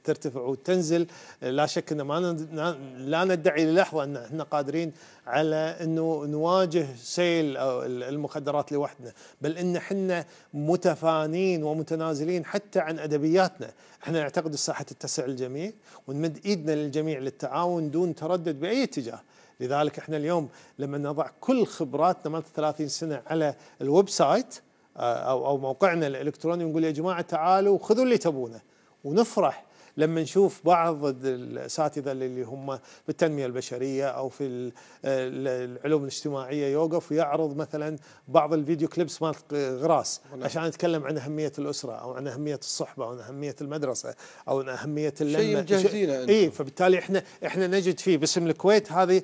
ترتفع وتنزل لا شك ان ما لا ندعي للحظه ان احنا قادرين على انه نواجه سيل المخدرات لوحدنا، بل ان احنا متفانين ومتنازلين حتى عن ادبياتنا، احنا نعتقد الساحه تتسع للجميع ونمد ايدنا للجميع للتعاون دون تردد باي اتجاه. لذلك احنا اليوم لما نضع كل خبراتنا مالت 30 سنه على الويب سايت آه، او او موقعنا الالكتروني ونقول يا جماعه تعالوا خذوا اللي تبونه ونفرح لما نشوف بعض الاساتذه اللي هم في التنميه البشريه او في العلوم الاجتماعيه يوقف ويعرض مثلا بعض الفيديو كليبس مال غراس عشان يتكلم عن اهميه الاسره او عن اهميه الصحبه او عن اهميه المدرسه او عن اهميه اللمه شيء مجهزينه اي فبالتالي احنا احنا نجد فيه باسم الكويت هذه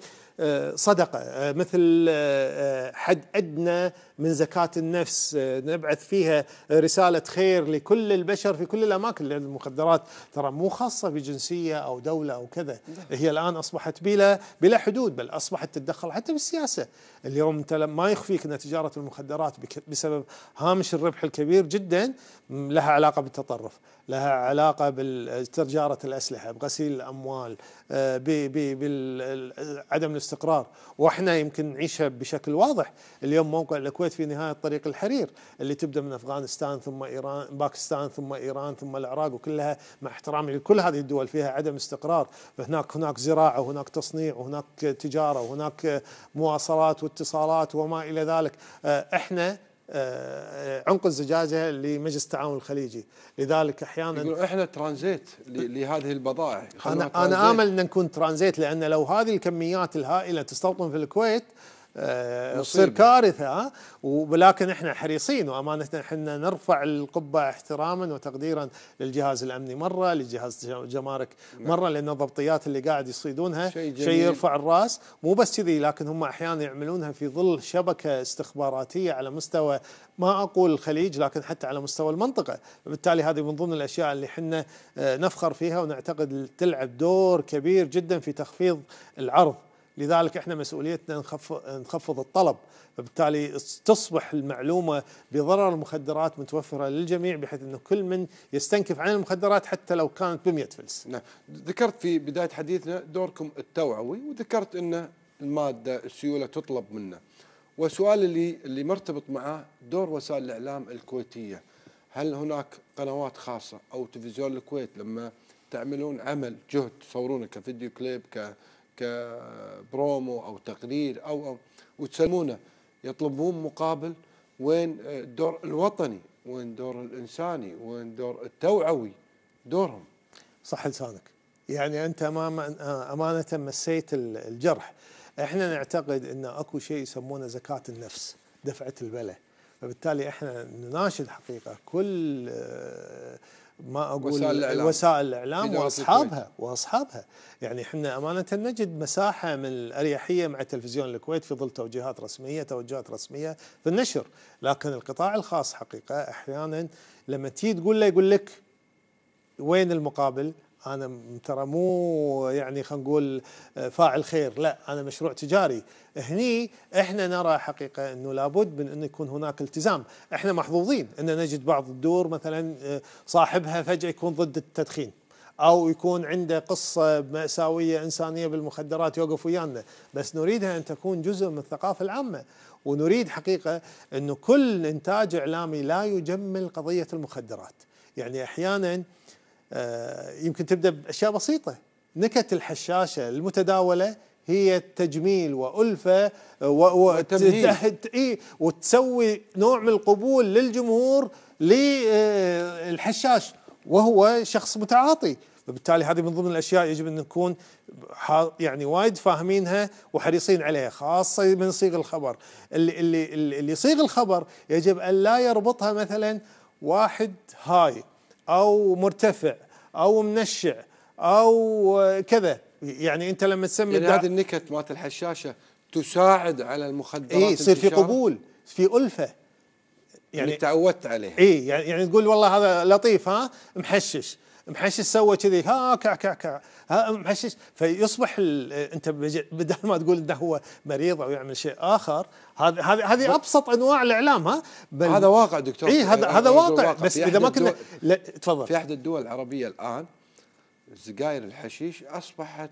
صدقه آه، مثل آه، آه، حد ادنى من زكاة النفس آه، نبعث فيها رسالة خير لكل البشر في كل الأماكن لأن المخدرات ترى مو خاصة بجنسية أو دولة أو كذا نعم. هي الآن أصبحت بلا, بلا حدود بل أصبحت تتدخل حتى بالسياسة اليوم أنت ما يخفيك أن تجارة المخدرات بسبب هامش الربح الكبير جدا لها علاقة بالتطرف لها علاقة بتجارة الأسلحة بغسيل الأموال آه، بعدم الاستقرار وإحنا يمكن نعيشها بشكل واضح اليوم موقع الكويت وصلت في نهايه طريق الحرير اللي تبدا من افغانستان ثم ايران باكستان ثم ايران ثم العراق وكلها مع احترامي لكل هذه الدول فيها عدم استقرار فهناك هناك زراعه وهناك تصنيع وهناك تجاره وهناك مواصلات واتصالات وما الى ذلك آه، احنا آه، عنق الزجاجه لمجلس التعاون الخليجي، لذلك احيانا يقول احنا ترانزيت لهذه البضائع انا انا امل ان نكون ترانزيت لان لو هذه الكميات الهائله تستوطن في الكويت تصير آه، كارثه ولكن احنا حريصين وامانه احنا نرفع القبه احتراما وتقديرا للجهاز الامني مره للجهاز جمارك نعم. مره لان الضبطيات اللي قاعد يصيدونها شيء, شيء يرفع الراس مو بس كذي لكن هم احيانا يعملونها في ظل شبكه استخباراتيه على مستوى ما اقول الخليج لكن حتى على مستوى المنطقه بالتالي هذه من ضمن الاشياء اللي احنا آه، نفخر فيها ونعتقد تلعب دور كبير جدا في تخفيض العرض لذلك احنا مسؤوليتنا نخفض الطلب فبالتالي تصبح المعلومه بضرر المخدرات متوفره للجميع بحيث انه كل من يستنكف عن المخدرات حتى لو كانت ب فلس. نعم ذكرت في بدايه حديثنا دوركم التوعوي وذكرت ان الماده السيوله تطلب منا. والسؤال اللي اللي مرتبط معه دور وسائل الاعلام الكويتيه. هل هناك قنوات خاصه او تلفزيون الكويت لما تعملون عمل جهد تصورونه كفيديو كليب ك كبرومو او تقرير او او وتسلمونه يطلبون مقابل وين الدور الوطني وين الدور الانساني وين الدور التوعوي دورهم صح لسانك يعني انت امام امانه مسيت الجرح احنا نعتقد ان اكو شيء يسمونه زكاه النفس دفعه البلاء فبالتالي احنا نناشد حقيقه كل ما اقول وسائل الاعلام, وسائل الإعلام واصحابها واصحابها يعني احنا امانه نجد مساحه من الاريحيه مع تلفزيون الكويت في ظل توجيهات رسميه توجهات رسميه في النشر لكن القطاع الخاص حقيقه احيانا لما تيجي تقول له يقول لك وين المقابل انا ترى مو يعني خلينا نقول آه، فاعل خير لا انا مشروع تجاري هني احنا نرى حقيقه انه لابد من انه يكون هناك التزام احنا محظوظين ان نجد بعض الدور مثلا آه، صاحبها فجاه يكون ضد التدخين او يكون عنده قصه ماساويه انسانيه بالمخدرات يوقف ويانا بس نريدها ان تكون جزء من الثقافه العامه ونريد حقيقه انه كل انتاج اعلامي لا يجمل قضيه المخدرات يعني احيانا آه، يمكن تبدا باشياء بسيطه نكت الحشاشه المتداوله هي تجميل والفه آه، وتسوي نوع من القبول للجمهور للحشاش آه، وهو شخص متعاطي فبالتالي هذه من ضمن الاشياء يجب ان نكون يعني وايد فاهمينها وحريصين عليها خاصه من صيغ الخبر اللي اللي اللي يصيغ الخبر يجب ان لا يربطها مثلا واحد هاي او مرتفع او منشع او كذا يعني انت لما تسمي يعني هذه النكت مات الحشاشه تساعد على المخدرات إيه يصير في قبول في الفه يعني تعودت عليه اي يعني, يعني تقول والله هذا لطيف ها محشش محشش سوى كذي ها كع كع كع محشش فيصبح انت بدل ما تقول انه هو مريض او يعمل شيء اخر هذه هذه ابسط انواع الاعلام ها بل هذا واقع دكتور اي هذا هذا واقع, بس اذا ما كنا تفضل في احد الدول العربيه الان سجاير الحشيش اصبحت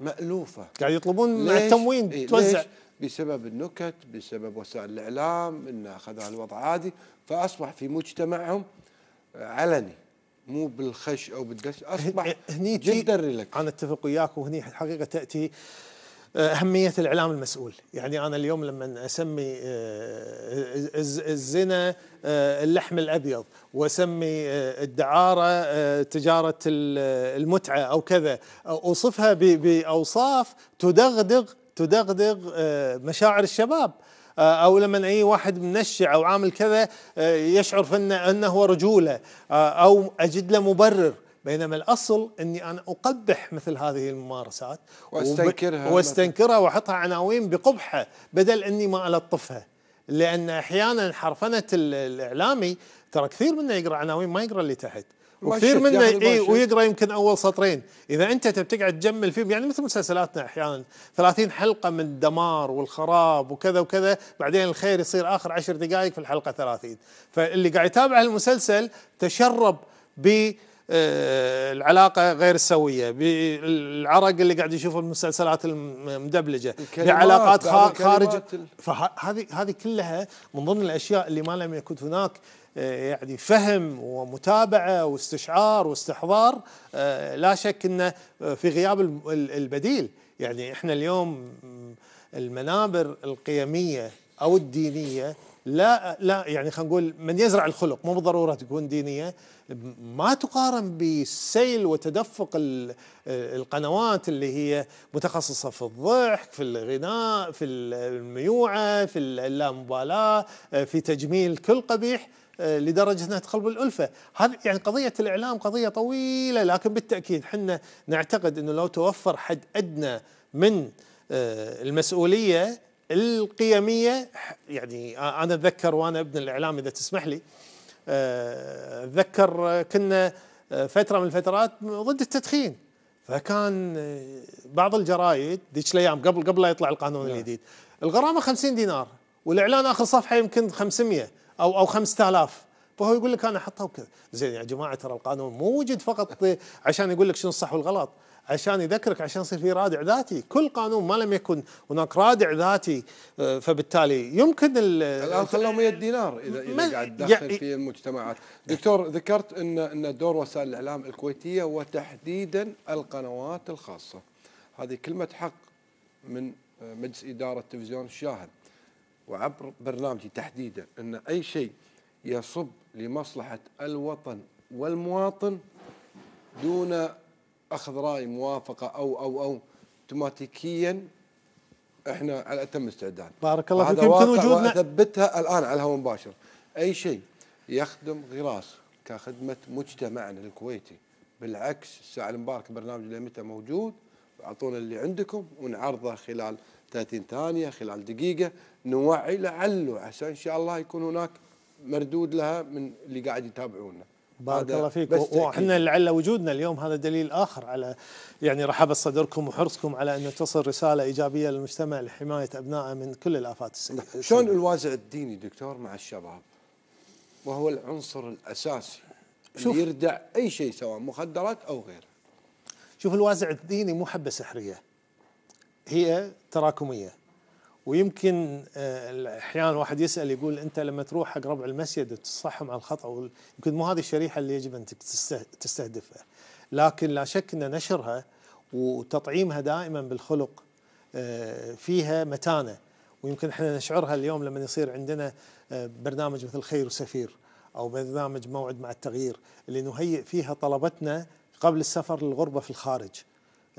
مالوفه قاعد يطلبون مع التموين إيه توزع بسبب النكت بسبب وسائل الاعلام انه اخذها الوضع عادي فاصبح في مجتمعهم علني مو بالخش او بالدش اصبح هني جدا ريلاكس انا اتفق وياك وهني الحقيقه تاتي آه، أهمية الإعلام المسؤول يعني أنا اليوم لما أسمي آه، الزنا آه، اللحم الأبيض وأسمي الدعارة تجارة المتعة أو كذا أوصفها بأوصاف تدغدغ تدغدغ مشاعر الشباب آه، او لما اي واحد منشع او عامل كذا آه، يشعر فإنه انه هو رجوله آه، او اجد له مبرر بينما الاصل اني انا اقبح مثل هذه الممارسات واستنكرها واستنكرها واحطها عناوين بقبحه بدل اني ما الطفها لان احيانا حرفنه الاعلامي ترى كثير منا يقرا عناوين ما يقرا اللي تحت وكثير منا اي ويقرا يمكن اول سطرين اذا انت تقعد تجمل فيهم يعني مثل مسلسلاتنا احيانا 30 حلقه من الدمار والخراب وكذا وكذا بعدين الخير يصير اخر 10 دقائق في الحلقه 30 فاللي قاعد يتابع المسلسل تشرب ب آه، العلاقة غير السوية بالعرق اللي قاعد يشوفه المسلسلات المدبلجة بعلاقات خارج فهذه هذه كلها من ضمن الأشياء اللي ما لم يكن هناك آه، يعني فهم ومتابعه واستشعار واستحضار آه، لا شك انه في غياب البديل يعني احنا اليوم المنابر القيميه او الدينيه لا لا يعني خلينا نقول من يزرع الخلق مو بالضروره تكون دينيه ما تقارن بسيل وتدفق القنوات اللي هي متخصصه في الضحك في الغناء في الميوعه في اللامبالاه آه، في تجميل كل قبيح آه، لدرجه انها تخلب الالفه، هذه يعني قضيه الاعلام قضيه طويله لكن بالتاكيد احنا نعتقد انه لو توفر حد ادنى من آه، المسؤوليه القيميه يعني انا اتذكر وانا ابن الاعلام اذا تسمح لي آه، اتذكر كنا فتره من الفترات ضد التدخين فكان بعض الجرايد ذيك الايام قبل قبل لا يطلع القانون نعم. الجديد الغرامه 50 دينار والاعلان اخر صفحه يمكن 500 او او 5000 فهو يقول لك انا احطها وكذا زين يا جماعه ترى القانون مو وجد فقط عشان يقول لك شنو الصح والغلط عشان يذكرك عشان يصير في رادع ذاتي كل قانون ما لم يكن هناك رادع ذاتي آه، فبالتالي يمكن الان خلوه 100 دينار اذا اذا قاعد تدخل في المجتمعات دكتور ذكرت ان ان دور وسائل الاعلام الكويتيه وتحديدا القنوات الخاصه هذه كلمه حق من آه، مجلس اداره تلفزيون الشاهد وعبر برنامجي تحديدا أن أي شيء يصب لمصلحة الوطن والمواطن دون أخذ رأي موافقة أو أو أو اوتوماتيكيا احنا على اتم استعداد بارك الله فيك يمكن وجودنا اثبتها الان على الهواء مباشر اي شيء يخدم غراس كخدمه مجتمعنا الكويتي بالعكس الساعه المباركه برنامج لمتى موجود اعطونا اللي عندكم ونعرضه خلال 30 ثانية خلال دقيقة نوعي لعله عسى إن شاء الله يكون هناك مردود لها من اللي قاعد يتابعونا بارك الله فيك واحنا لعل وجودنا اليوم هذا دليل اخر على يعني رحب صدركم وحرصكم على ان تصل رساله ايجابيه للمجتمع لحمايه ابنائه من كل الافات السيئه. [laughs] شلون الوازع الديني دكتور مع الشباب؟ وهو العنصر الاساسي شوف اللي يردع اي شيء سواء مخدرات او غيره. شوف الوازع الديني مو حبه سحريه. هي تراكميه ويمكن آه، احيانا واحد يسال يقول انت لما تروح حق ربع المسجد تصحهم على الخطا يمكن مو هذه الشريحه اللي يجب ان تستهدفها لكن لا شك ان نشرها وتطعيمها دائما بالخلق آه، فيها متانه ويمكن احنا نشعرها اليوم لما يصير عندنا آه، برنامج مثل خير وسفير او برنامج موعد مع التغيير اللي نهيئ فيها طلبتنا قبل السفر للغربه في الخارج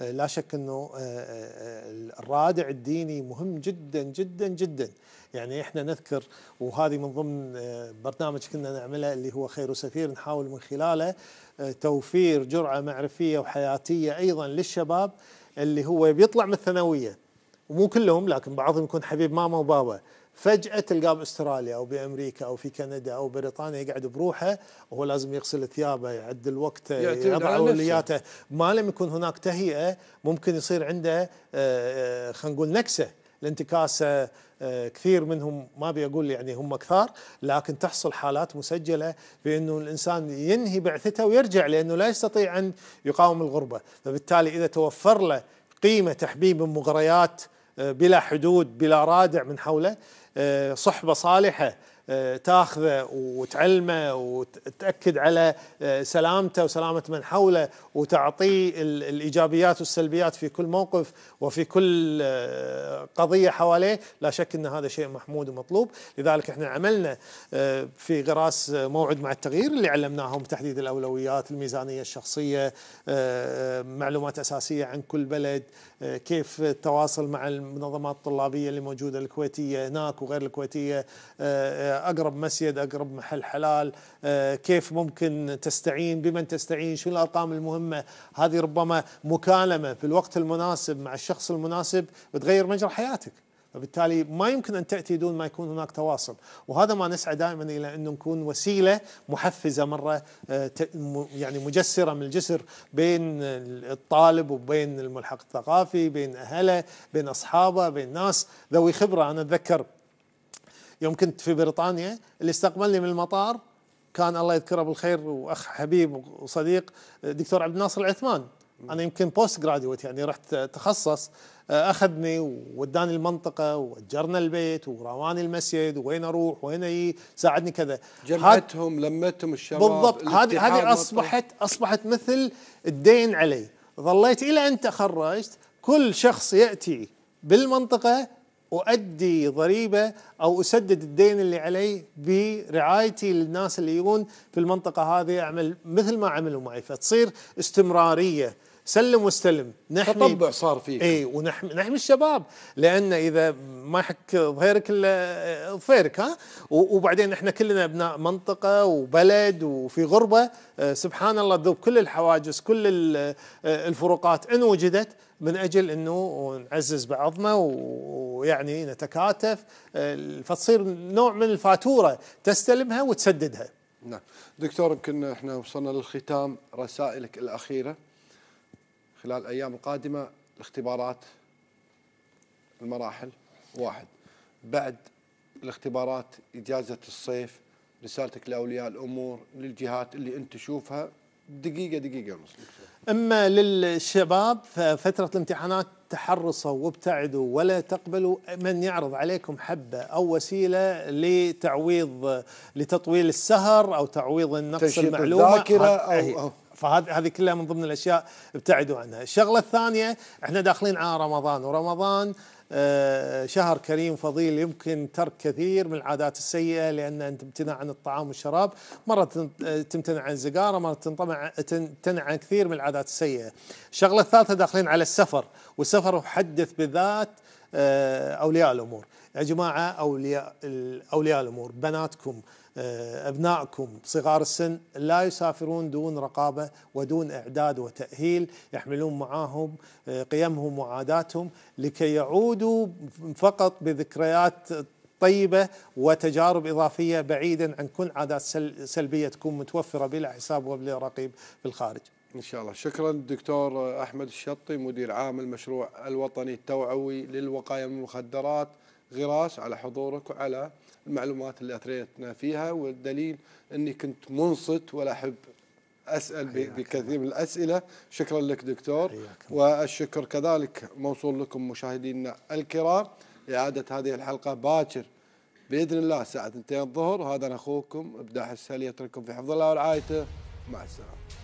آه، لا شك انه آه، آه، الرادع الديني مهم جدا جدا جدا يعني احنا نذكر وهذه من ضمن برنامج كنا نعمله اللي هو خير وسفير نحاول من خلاله توفير جرعه معرفيه وحياتيه ايضا للشباب اللي هو بيطلع من الثانويه ومو كلهم لكن بعضهم يكون حبيب ماما وبابا فجأة تلقاه باستراليا أو بأمريكا أو في كندا أو بريطانيا يقعد بروحه وهو لازم يغسل ثيابه يعدل وقته يضع أولوياته ما لم يكن هناك تهيئة ممكن يصير عنده آه، آه، خلينا نقول نكسة الانتكاسة آه، كثير منهم ما ابي اقول يعني هم كثار لكن تحصل حالات مسجله بانه الانسان ينهي بعثته ويرجع لانه لا يستطيع ان يقاوم الغربه، فبالتالي اذا توفر له قيمه تحبيب مغريات بلا حدود بلا رادع من حوله آه، صحبة صالحة آه، تاخذه وتعلمه وتأكد على آه، سلامته وسلامة من حوله وتعطيه الإيجابيات والسلبيات في كل موقف وفي كل قضية حواليه لا شك أن هذا شيء محمود ومطلوب لذلك احنا عملنا في غراس موعد مع التغيير اللي علمناهم تحديد الأولويات الميزانية الشخصية معلومات أساسية عن كل بلد كيف التواصل مع المنظمات الطلابيه اللي موجوده الكويتيه هناك وغير الكويتيه آه، اقرب مسجد اقرب محل حلال آه، كيف ممكن تستعين بمن تستعين شو الارقام المهمه هذه ربما مكالمه في الوقت المناسب مع الشخص المناسب بتغير مجرى حياتك فبالتالي ما يمكن ان تاتي دون ما يكون هناك تواصل، وهذا ما نسعى دائما الى انه نكون وسيله محفزه مره آه، يعني مجسره من الجسر بين الطالب وبين الملحق الثقافي، بين اهله، بين اصحابه، بين ناس ذوي خبره، انا اتذكر يوم كنت في بريطانيا اللي استقبلني من المطار كان الله يذكره بالخير واخ حبيب وصديق آه، دكتور عبد الناصر العثمان، انا يمكن بوست جراديويت يعني رحت تخصص اخذني ووداني المنطقه واجرنا البيت ورواني المسجد وين اروح وين اجي ساعدني كذا جمعتهم لمتهم الشباب بالضبط هذه هذه اصبحت اصبحت مثل الدين علي ظليت الى ان تخرجت كل شخص ياتي بالمنطقه اؤدي ضريبه او اسدد الدين اللي علي برعايتي للناس اللي يجون في المنطقه هذه اعمل مثل ما عملوا معي فتصير استمراريه سلم واستلم نحمي تطبع صار فيك اي ونحمي نحمي الشباب لان اذا ما حك ظهيرك الا ظفيرك ها وبعدين احنا كلنا ابناء منطقه وبلد وفي غربه آه، سبحان الله ذوب كل الحواجز كل آه، الفروقات ان وجدت من اجل انه نعزز بعضنا ويعني نتكاتف آه، فتصير نوع من الفاتوره تستلمها وتسددها. نعم دكتور يمكن احنا وصلنا للختام رسائلك الاخيره خلال الأيام القادمة الاختبارات المراحل واحد بعد الاختبارات إجازة الصيف رسالتك لأولياء الأمور للجهات اللي أنت تشوفها دقيقة دقيقة ونص أما للشباب ففترة الامتحانات تحرصوا وابتعدوا ولا تقبلوا من يعرض عليكم حبة أو وسيلة لتعويض لتطويل السهر أو تعويض النقص المعلومة الذاكرة أو, إيه. أو فهذه هذه كلها من ضمن الاشياء ابتعدوا عنها الشغله الثانيه احنا داخلين على رمضان ورمضان آه، شهر كريم فضيل يمكن ترك كثير من العادات السيئه لان انت تمتنع عن الطعام والشراب، مره تمتنع عن الزقاره، مره تمتنع عن كثير من العادات السيئه. الشغله الثالثه داخلين على السفر، والسفر حدث بالذات آه، اولياء الامور، يا جماعه اولياء اولياء الامور بناتكم آه، أبنائكم صغار السن لا يسافرون دون رقابة ودون إعداد وتأهيل يحملون معاهم آه، قيمهم وعاداتهم لكي يعودوا فقط بذكريات طيبة وتجارب إضافية بعيدا عن كل عادات سلبية تكون متوفرة بلا حساب وبلا رقيب في الخارج ان شاء الله شكرا دكتور احمد الشطي مدير عام المشروع الوطني التوعوي للوقايه من المخدرات غراس على حضورك وعلى المعلومات اللي اثريتنا فيها والدليل اني كنت منصت ولا احب اسال بكثير من الاسئله شكرا لك دكتور والشكر كذلك موصول لكم مشاهدينا الكرام اعاده هذه الحلقه باكر باذن الله الساعه 2 الظهر وهذا انا اخوكم ابداع السهل يترككم في حفظ الله ورعايته مع السلامه